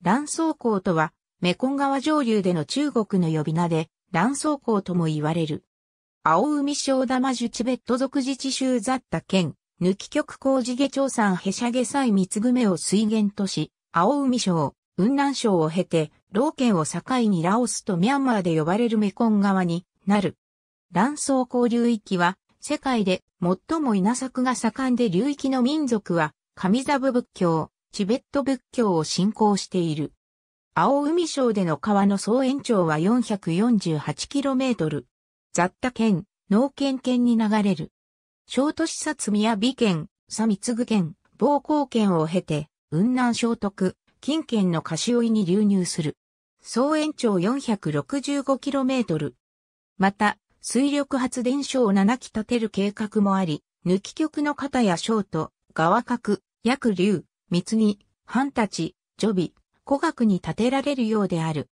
乱走港とは、メコン川上流での中国の呼び名で、乱走港とも言われる。青海小玉樹チベット族自治州雑多県、抜き局工事下町山へしゃげさい三つ組を水源とし、青海省、雲南省を経て、老県を境にラオスとミャンマーで呼ばれるメコン川になる。乱走港流域は、世界で最も稲作が盛んで流域の民族は、神座部仏教、チベット仏教を信仰している。青海省での川の総延長は 448km。雑多県、農県県に流れる。小都市薩宮美県、佐貢県、暴行県を経て、雲南省徳、近県の柏井に流入する。総延長 465km。また、水力発電所を7基建てる計画もあり、抜き局の肩やショ川側角、約流、貢に、藩たち、ジョビ、古学に建てられるようである。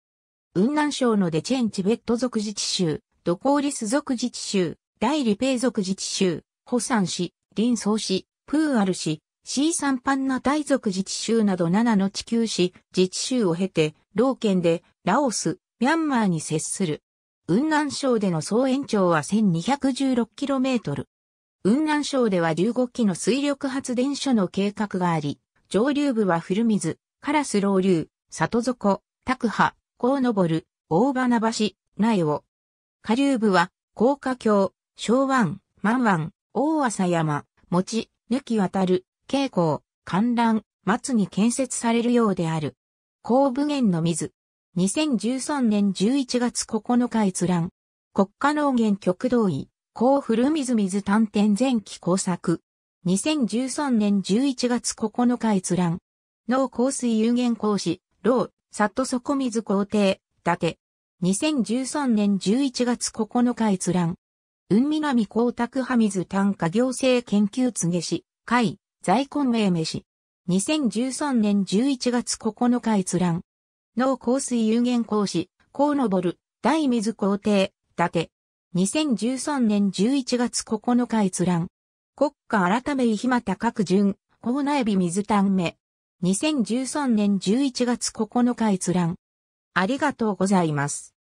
雲南省のデチェンチベット族自治州、ドコーリス族自治州、大理ペイ族自治州、ホサン市、リンソ市、プーアル市、シーサンパンナ大族自治州など7の地球市、自治州を経て、老県で、ラオス、ミャンマーに接する。雲南省での総延長は 1216km。雲南省では15基の水力発電所の計画があり、上流部は古水、カラス老流、里底、拓波、高登、大花橋、苗を。下流部は、高架橋、昭湾、万湾、大浅山、餅、抜き渡る、慶光、観覧、松に建設されるようである。高部源の水。2013年11月9日閲覧。国家農源極道位、高古水水探偵前期工作。2013年11月9日閲覧。脳香水有限講師、老、サット底水皇帝、伊達。2013年11月9日閲覧。雲南光沢派水単価行政研究告師、会、在根名飯。2013年11月9日閲覧。脳香水有限講師、河野ぼる、大水皇帝、伊達。2013年11月9日閲覧。国家改め日た各順、ナエビ水丹目。2013年11月9日閲覧。ありがとうございます。